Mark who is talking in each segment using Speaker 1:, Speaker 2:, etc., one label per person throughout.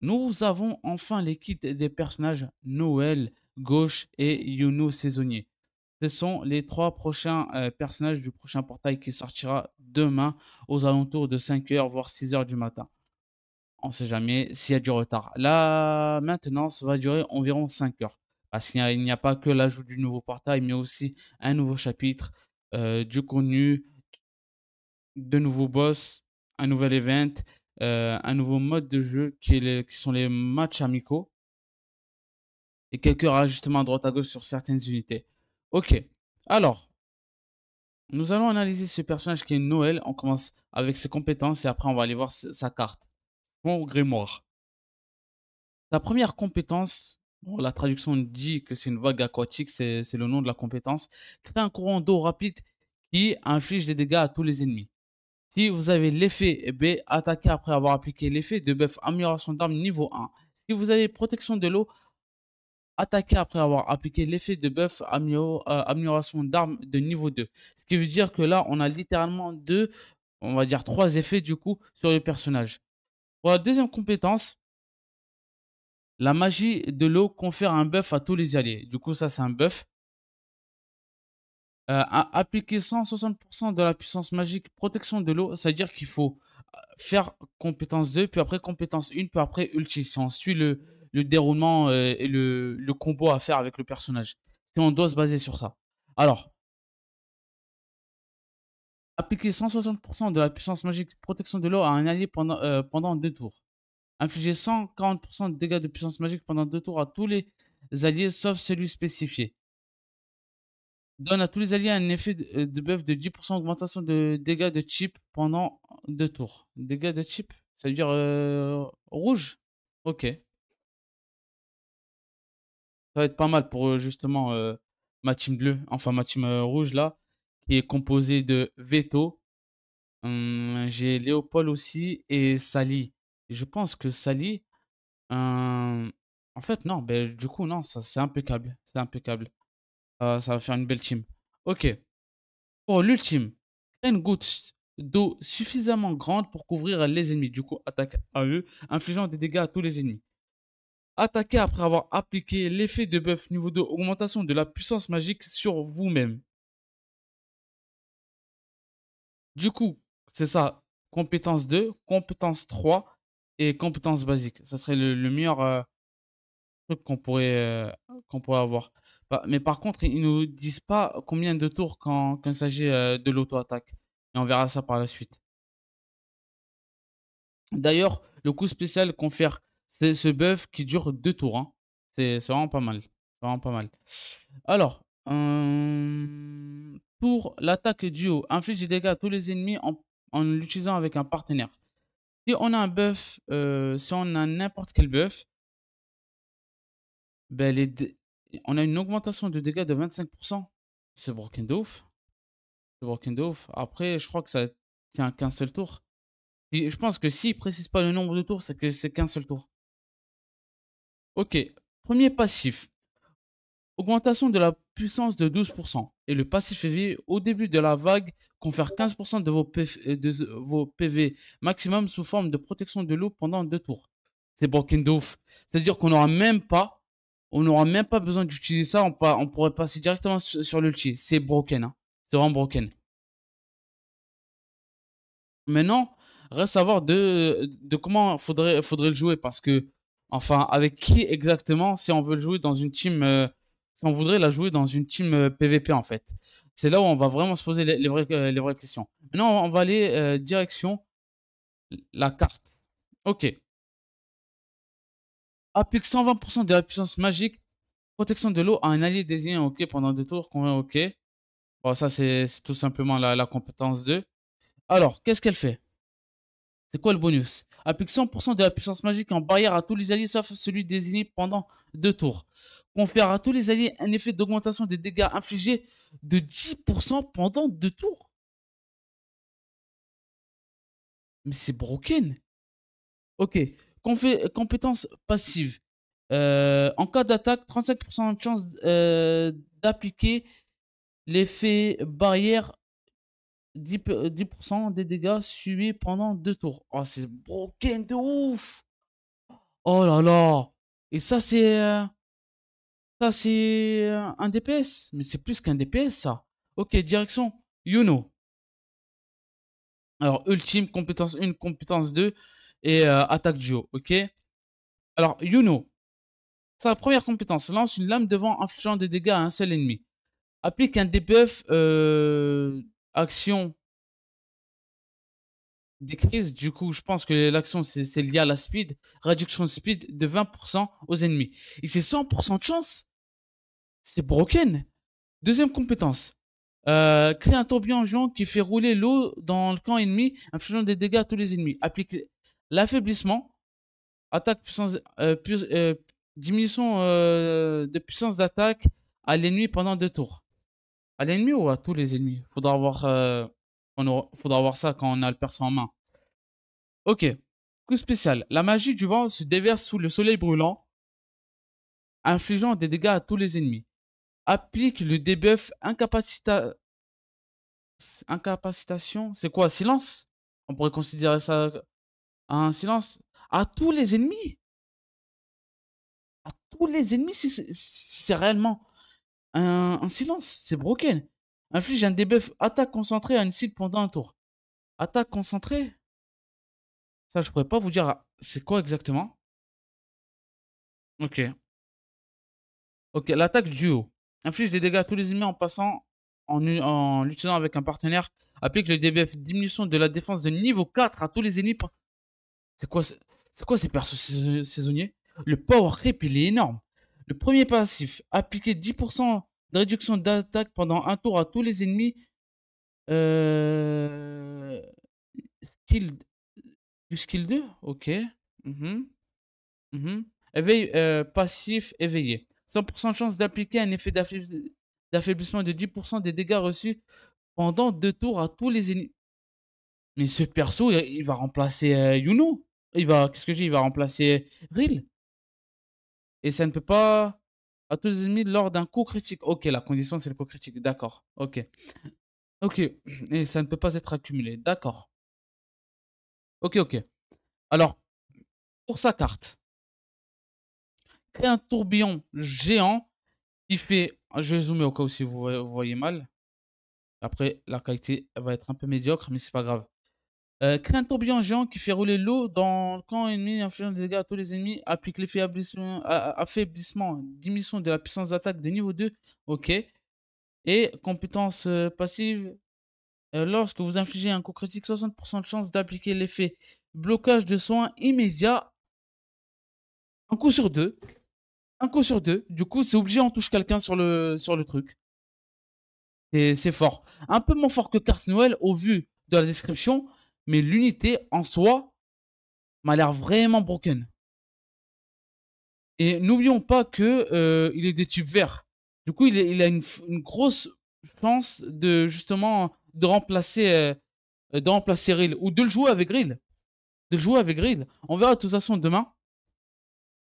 Speaker 1: Nous avons enfin les kits des personnages Noël, Gauche et Yuno Saisonnier. Ce sont les trois prochains euh, personnages du prochain portail qui sortira demain aux alentours de 5h voire 6h du matin. On ne sait jamais s'il y a du retard. La maintenance va durer environ 5 heures. Parce qu'il n'y a, pas que l'ajout du nouveau portail, mais aussi un nouveau chapitre, euh, du contenu, de nouveaux boss, un nouvel event, euh, un nouveau mode de jeu qui, est qui sont les matchs amicaux et quelques rajustements droite à gauche sur certaines unités. Ok, alors, nous allons analyser ce personnage qui est Noël. On commence avec ses compétences et après on va aller voir sa carte. Bon grimoire. La première compétence, la traduction dit que c'est une vague aquatique, c'est le nom de la compétence, C'est un courant d'eau rapide qui inflige des dégâts à tous les ennemis vous avez l'effet eh B, attaqué après avoir appliqué l'effet de buff amélioration d'armes niveau 1. Si vous avez protection de l'eau, attaqué après avoir appliqué l'effet de buff euh, amélioration d'armes de niveau 2. Ce qui veut dire que là, on a littéralement deux, on va dire trois effets du coup sur le personnage. Pour la deuxième compétence, la magie de l'eau confère un buff à tous les alliés. Du coup, ça c'est un buff. Euh, appliquer 160% de la puissance magique, protection de l'eau, c'est-à-dire qu'il faut euh, faire compétence 2, puis après compétence 1, puis après ulti, si on suit le, déroulement euh, et le, combo à faire avec le personnage. Si on doit se baser sur ça. Alors, appliquer 160% de la puissance magique, protection de l'eau à un allié pendant, 2 pendant deux tours. Infliger 140% de dégâts de puissance magique pendant deux tours à tous les alliés sauf celui spécifié donne à tous les alliés un effet de, buff euh, de 10% augmentation de dégâts de chip pendant deux tours. Dégâts de chip Ça veut dire euh, rouge Ok. Ça va être pas mal pour euh, justement ma team bleue, enfin ma team rouge là, qui est composée de Veto. Hum, j'ai Léopold aussi et Sally. je pense que Sally. en fait, non, ben, du coup, non, c'est impeccable. C'est impeccable. Euh, ça va faire une belle team. Ok. Pour l'ultime, crée une goutte d'eau suffisamment grande pour couvrir les ennemis. Du coup, attaque à eux, infligeant des dégâts à tous les ennemis. Attaquez après avoir appliqué l'effet de buff niveau 2, augmentation de la puissance magique sur vous-même. Du coup, c'est ça, compétence 2, compétence 3 et compétence basique. Ça serait le, meilleur euh, truc qu'on pourrait, euh, qu'on pourrait avoir. Bah, mais par contre, ils nous disent pas combien de tours quand, il s'agit euh, de l'auto-attaque. Et on verra ça par la suite. D'ailleurs, le coup spécial qu'on fait, c'est ce buff qui dure deux tours. Hein. C'est vraiment pas mal. C'est vraiment pas mal. Alors, euh, pour l'attaque duo, inflige des dégâts à tous les ennemis en, en l'utilisant avec un partenaire. Si on a un buff, euh, si on a n'importe quel buff, ben les, on a une augmentation de dégâts de 25%. C'est broken doof. C'est broken Après, je crois que ça qu'un seul tour. je pense que s'il précise pas le nombre de tours, c'est que c'est qu'un seul tour. Ok, premier passif. Augmentation de la puissance de 12%. Et le passif éveillé au début de la vague confère 15% de vos, PV, euh, maximum sous forme de protection de l'eau pendant deux tours. C'est broken doof. C'est-à-dire qu'on n'aura même pas on n'aura même pas besoin d'utiliser ça. On, on, pourrait passer directement sur, l'ulti. C'est broken. Hein. C'est vraiment broken. Maintenant, reste à voir de, comment faudrait, faudrait le jouer. Parce que, enfin, avec qui exactement si on veut le jouer dans une team... Euh, si on voudrait la jouer dans une team PVP, euh, en fait. C'est là où on va vraiment se poser les, vraies, euh, les vraies, questions. Maintenant, on va aller direction la carte. Ok. Applique 120% de la puissance magique. Protection de l'eau à un allié désigné pendant deux tours. OK. Bon, ça, c'est tout simplement la, compétence 2. Alors, qu'est-ce qu'elle fait C'est quoi le bonus Applique 100% de la puissance magique en barrière à tous les alliés sauf celui désigné pendant deux tours. Confère à tous les alliés un effet d'augmentation des dégâts infligés de 10% pendant deux tours. Mais c'est broken. Ok, compétence passive. Euh, en cas d'attaque, 35% de chance euh, d'appliquer l'effet barrière 10%, des dégâts subis pendant deux tours. Oh, c'est broken de ouf Oh là là Et ça, c'est... Euh, ça, c'est un DPS. Mais c'est plus qu'un DPS, ça. Ok, direction. Yuno. Know. Alors, ultime, compétence 1, compétence 2 et euh, attaque duo, ok Alors, Yuno, sa première compétence, lance une lame devant infligeant des dégâts à un seul ennemi. Applique un debuff euh, action des crises. Du coup, je pense que l'action, c'est lié à la speed. Réduction de speed de 20% aux ennemis. Et c'est 100% de chance. C'est broken. Deuxième compétence. Euh, crée un tourbillon géant qui fait rouler l'eau dans le camp ennemi, infligeant des dégâts à tous les ennemis. Applique L'affaiblissement, attaque puissance, euh, euh, diminution euh, de puissance d'attaque à l'ennemi pendant deux tours. À l'ennemi ou à tous les ennemis Faudra voir faudra voir ça quand on a le perso en main. Ok. Coup spécial. La magie du vent se déverse sous le soleil brûlant, infligeant des dégâts à tous les ennemis. Applique le debuff incapacita... incapacitation. C'est quoi Silence On pourrait considérer ça un silence à tous les ennemis. À tous les ennemis, c'est réellement un, un silence. C'est broken. Inflige un debuff attaque concentrée à une cible pendant un tour. Attaque concentrée Ça, je pourrais pas vous dire ah, c'est quoi exactement. Ok. Ok, l'attaque duo. Inflige des dégâts à tous les ennemis en passant en, en l'utilisant avec un partenaire. Applique le debuff diminution de la défense de niveau 4 à tous les ennemis c'est quoi, c'est quoi ces persos saisonniers Le power creep, il est énorme. Le premier passif, appliquer 10% de réduction d'attaque pendant un tour à tous les ennemis. Euh... Skill... Du skill 2 Ok. Mm passif éveillé. 100% de chance d'appliquer un effet d'affaiblissement de 10% des dégâts reçus pendant deux tours à tous les ennemis. Mais ce perso, il va remplacer euh, Yuno. Il va, qu'est-ce que j'ai Il va remplacer Ril. Et ça ne peut pas. À tous les ennemis lors d'un coup critique. Ok, la condition c'est le coup critique. D'accord. Ok. Ok. Et ça ne peut pas être accumulé. D'accord. Ok, ok. Alors, pour sa carte, crée un tourbillon géant. Il fait. Je vais zoomer au cas où si vous voyez mal. Après, la qualité va être un peu médiocre, mais c'est pas grave. Euh, Créer tourbillon géant qui fait rouler l'eau dans le camp ennemi, infligeant des dégâts à tous les ennemis, applique l'effet affaiblissement, diminution de la puissance d'attaque de niveau 2, ok. Et compétence euh, passive, euh, lorsque vous infligez un coup critique, 60% de chance d'appliquer l'effet blocage de soins immédiat, un coup sur deux, un coup sur deux, du coup c'est obligé on touche quelqu'un sur le, sur le truc. Et c'est fort. Un peu moins fort que Carte Noël au vu de la description, mais l'unité en soi m'a l'air vraiment broken. Et n'oublions pas que euh, il est des tubes verts. Du coup, il, a une, grosse chance de justement de remplacer, euh, de remplacer ou de le jouer avec Reel. De le jouer avec Reel. On verra de toute façon demain.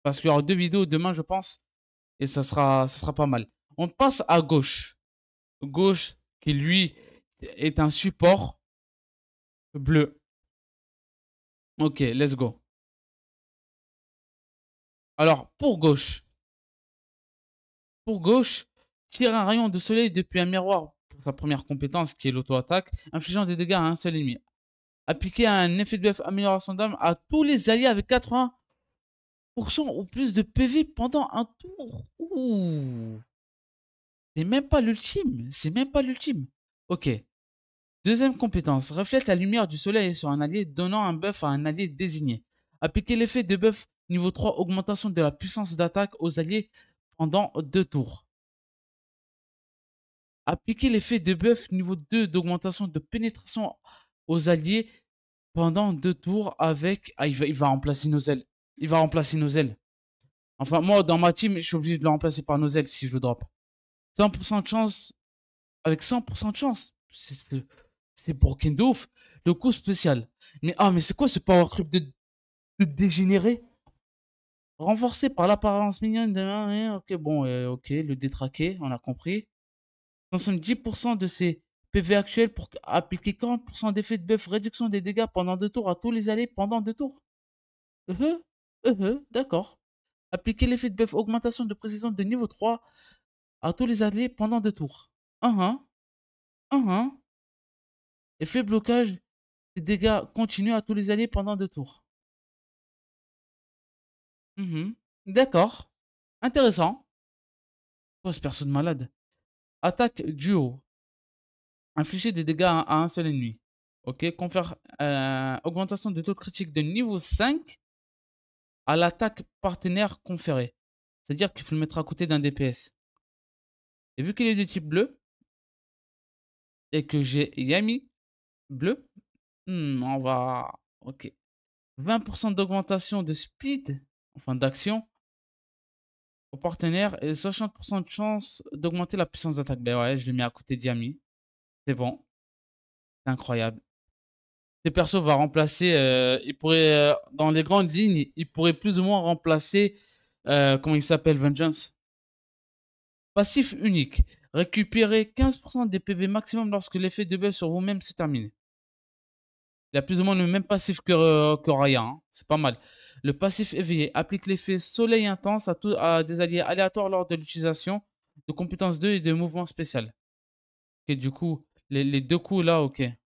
Speaker 1: Parce qu'il y aura deux vidéos demain, je pense. Et ça sera, ça sera pas mal. On passe à gauche. Gauche, qui lui est un support Bleu. Ok, let's go. Alors, pour gauche. Pour gauche, tire un rayon de soleil depuis un miroir pour sa première compétence qui est l'auto-attaque, infligeant des dégâts à un seul ennemi. Appliquer un effet de buff amélioration d'âme à tous les alliés avec 80% ou plus de PV pendant un tour. Ouh. C'est même pas l'ultime. C'est même pas l'ultime. Ok. Deuxième compétence, reflète la lumière du soleil sur un allié donnant un buff à un allié désigné. Appliquez l'effet de buff niveau 3 augmentation de la puissance d'attaque aux alliés pendant 2 tours. Appliquez l'effet de buff niveau 2 d'augmentation de pénétration aux alliés pendant 2 tours avec... Ah, il va, remplacer nos ailes. Il va remplacer nos ailes. Enfin, moi, dans ma team, je suis obligé de le remplacer par nos ailes si je le drop. 100% de chance. Avec 100% de chance. C'est c'est broken Doof, le coup spécial. Mais ah, mais c'est quoi ce power creep de, dégénéré Renforcé par l'apparence mignonne de... Ah, ok, bon, euh, ok, le détraqué, on a compris. Consomme 10% de ses PV actuels pour appliquer 40% d'effet de buff, réduction des dégâts pendant deux tours à tous les alliés pendant deux tours. Euh, -huh, euh, euh, d'accord. Appliquer l'effet de buff, augmentation de précision de niveau 3 à tous les alliés pendant deux tours. Uh -huh. Uh -huh. Effet blocage des dégâts continuent à tous les alliés pendant deux tours. Mhm. D'accord. Intéressant. oh, ce perso de malade Attaque duo. Infliger des dégâts à un seul ennemi. Ok, confère euh, augmentation de taux de critique de niveau 5 à l'attaque partenaire conférée. C'est-à-dire qu'il faut le mettre à côté d'un DPS. Et vu qu'il est de type bleu et que j'ai Yami, Bleu hmm, On va... Ok. 20% d'augmentation de speed, enfin d'action, au partenaire et 60% de chance d'augmenter la puissance d'attaque. Ben ouais, je l'ai mis à côté d'Yami. C'est bon. incroyable. Ce perso va remplacer, euh, il pourrait, euh, dans les grandes lignes, il pourrait plus ou moins remplacer, euh, comment il s'appelle, Vengeance. Passif unique. Récupérez 15% des PV maximum lorsque l'effet de buff sur vous-même se termine. Il a plus ou moins le même passif que, euh, que Raya. Hein. C'est pas mal. Le passif éveillé applique l'effet soleil intense à, à des alliés aléatoires lors de l'utilisation de compétences 2 et de mouvements spécial. Ok, du coup, les, les deux coups là, ok. Et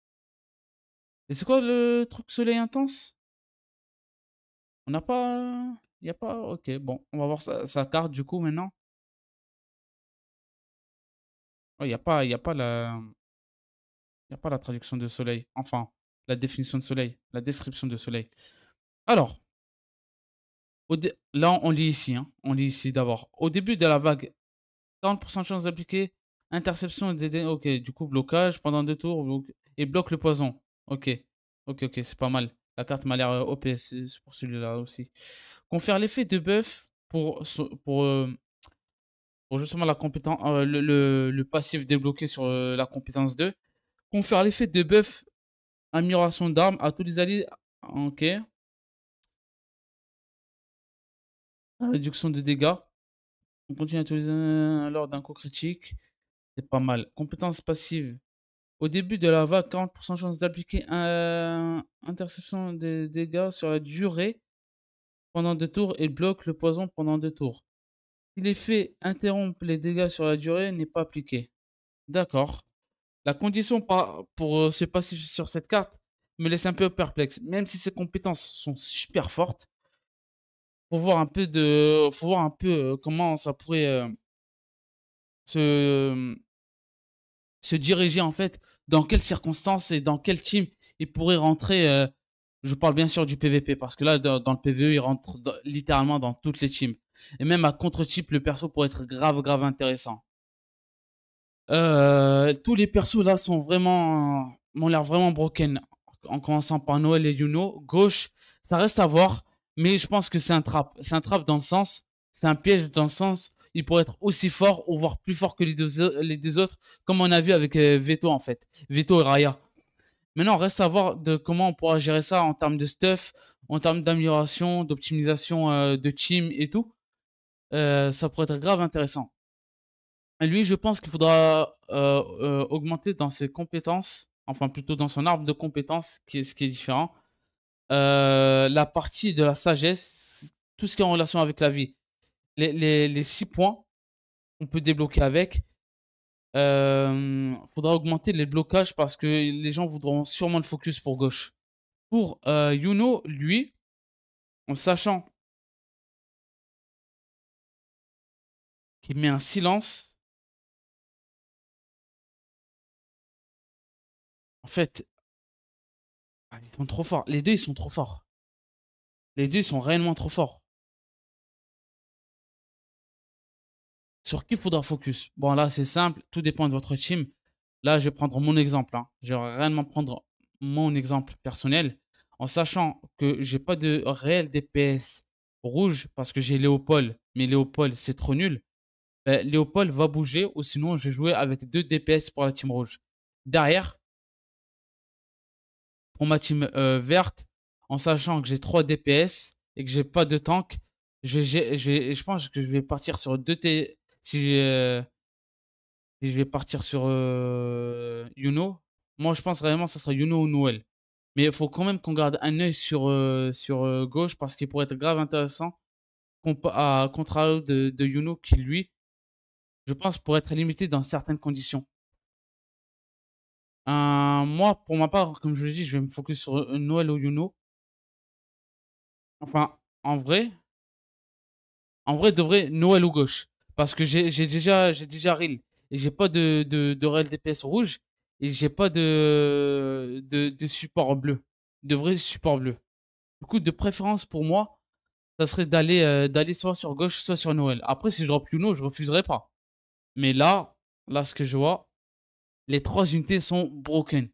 Speaker 1: c'est quoi le truc soleil intense On n'a pas... Il n'y a pas... Ok, bon, on va voir sa carte du coup maintenant. Il n'y a pas, il a pas la, il a pas la traduction de soleil. Enfin, la définition de soleil, la description de soleil. Alors, au là on lit ici, hein. on lit ici d'abord. Au début de la vague, 40% de chances d'appliquer interception Ok, du coup blocage pendant deux tours et bloque le poison. Ok, ok, ok, c'est pas mal. La carte m'a l'air OP pour celui-là aussi. Confère l'effet de buff pour, euh, pour justement la compétence, euh, le, passif débloqué sur euh, la compétence 2, confère l'effet de buff amélioration d'armes à tous les alliés. Ok. Hein? Réduction de dégâts. On continue à utiliser lors d'un coup critique. C'est pas mal. Compétence passive. Au début de la vague, 40% chance d'appliquer un euh, interception des dégâts sur la durée pendant deux tours et bloque le poison pendant deux tours l'effet interrompre les dégâts sur la durée n'est pas appliqué. D'accord. La condition pour euh, se passer sur cette carte me laisse un peu perplexe. Même si ses compétences sont super fortes, faut voir un peu de, faut voir un peu euh, comment ça pourrait euh, se se diriger en fait, dans quelles circonstances et dans quel team il pourrait rentrer. je parle bien sûr du PVP parce que là, dans, le PVE, il rentre littéralement dans toutes les teams et même à contre-type le perso pourrait être grave, grave intéressant. Euh, tous les persos là sont vraiment, m'ont l'air vraiment broken. En commençant par Noël et Yuno, gauche, ça reste à voir, mais je pense que c'est un trap. C'est un trap dans le sens, c'est un piège dans le sens, il pourrait être aussi fort ou voire plus fort que les deux, autres, comme on a vu avec euh, Veto en fait, Veto et Raya. Maintenant, reste à voir de comment on pourra gérer ça en termes de stuff, en termes d'amélioration, d'optimisation euh, de team et tout. Euh, ça pourrait être grave intéressant. lui, je pense qu'il faudra euh, euh, augmenter dans ses compétences, enfin plutôt dans son arbre de compétences, qui est, ce qui est différent, la partie de la sagesse, tout ce qui est en relation avec la vie. Les, les, les six points, on peut débloquer avec. Il faudra augmenter les blocages parce que les gens voudront sûrement le focus pour gauche. Pour Yuno, lui, en sachant Il met un silence. En fait, ah, ils sont trop forts. Les deux, ils sont trop forts. Les deux, sont réellement trop forts. Sur qui faudra focus Bon, là, c'est simple. Tout dépend de votre team. Là, je vais prendre mon exemple. Hein. Je vais réellement prendre mon exemple personnel. En sachant que j'ai pas de réel DPS rouge parce que j'ai Léopold. Mais Léopold, c'est trop nul. Euh, Léopold va bouger ou sinon je vais jouer avec deux DPS pour la team rouge. Derrière, pour ma team euh, verte, en sachant que j'ai 3 DPS et que j'ai pas de tank, je, je, je, pense que je vais partir sur 2 T. Euh, si, je vais partir sur Yuno, moi je pense réellement que ce sera Yuno ou Noël. Mais il faut quand même qu'on garde un œil sur, sur gauche parce qu'il pourrait être grave intéressant à, de, de Yuno qui lui je pense, pour être limité dans certaines conditions. Euh, moi, pour ma part, comme je l'ai dis, je vais me focus sur Noël ou Yuno. Enfin, en vrai, en vrai, de vrai, Noël ou gauche. Parce que j'ai déjà, déjà Reel. Et j'ai pas de, de, DPS rouge. Et j'ai pas de, support bleu. De vrai support bleu. Du coup, de préférence pour moi, ça serait d'aller euh, d'aller soit sur gauche, soit sur Noël. Après, si je drop Yuno, je refuserai pas. Mais là, là, ce que je vois, les trois unités sont broken.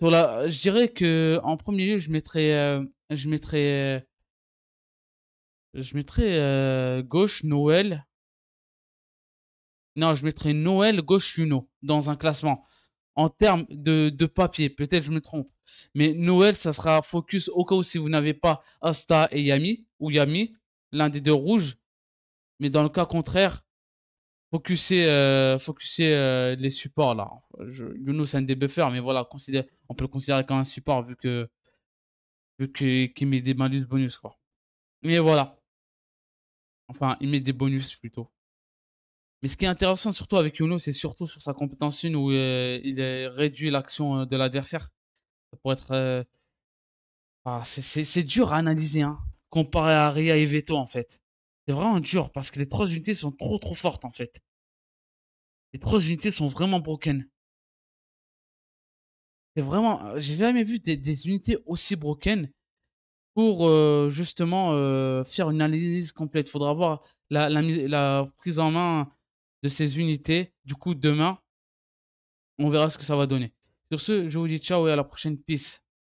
Speaker 1: je dirais que en premier lieu, je mettrais, euh, je mettrais, euh, je euh, gauche Noël. Non, je mettrais Noël gauche Uno dans un classement en termes de, de papier. Peut-être je me trompe, mais Noël, ça sera focus au cas où si vous n'avez pas Asta et Yami ou Yami, l'un des deux rouges. Mais dans le cas contraire, focuser, euh, focuser euh, les supports là. Je, c'est un débuffeur, mais voilà, on peut le considérer comme un support vu que vu qu'il met des malus bonus quoi. Mais voilà. Enfin, il met des bonus plutôt. Mais ce qui est intéressant surtout avec Yuno c'est surtout sur sa compétence 1 où euh, il réduit l'action de l'adversaire. Ça pourrait être. Ah, c'est dur à analyser, hein, comparé à Ria et Veto en fait. C'est vraiment dur parce que les trois unités sont trop trop fortes en fait. Les trois unités sont vraiment broken. C'est vraiment, euh, j'ai jamais vu des, unités aussi broken pour euh, justement euh, faire une analyse complète. Faudra voir la, la, la, prise en main de ces unités. Du coup, demain, on verra ce que ça va donner. Sur ce, je vous dis ciao et à la prochaine. Peace.